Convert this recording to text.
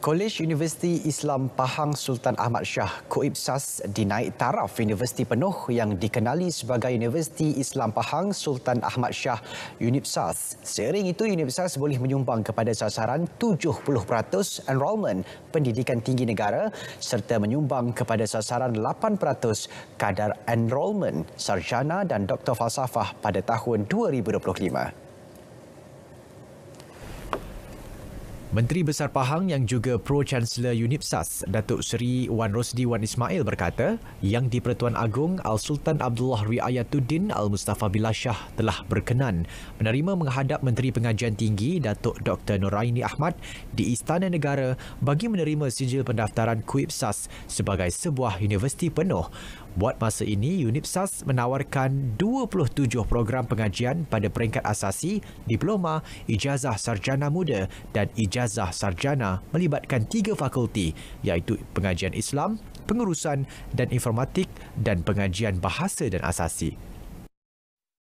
College Universiti Islam Pahang Sultan Ahmad Shah Koipsas dinaik taraf universiti penuh yang dikenali sebagai Universiti Islam Pahang Sultan Ahmad Shah UNIPSAS. Seiring itu, UNIPSAS boleh menyumbang kepada sasaran 70% enrolment pendidikan tinggi negara serta menyumbang kepada sasaran 8% kadar enrolment sarjana dan doktor falsafah pada tahun 2025. Menteri Besar Pahang yang juga Pro-Chancellor UNIPSAS, Datuk Seri Wan Rosdi Wan Ismail berkata, Yang di-Pertuan Agong Al-Sultan Abdullah Riayatuddin Al-Mustafa Billah Shah telah berkenan menerima menghadap Menteri Pengajian Tinggi Datuk Dr. Noraini Ahmad di Istana Negara bagi menerima sijil pendaftaran KUIPSAS sebagai sebuah universiti penuh. Buat masa ini, UNIPSAS menawarkan 27 program pengajian pada peringkat asasi, diploma, ijazah sarjana muda dan ijazah ijazah sarjana melibatkan tiga fakulti iaitu pengajian Islam, pengurusan dan informatik dan pengajian bahasa dan asasi.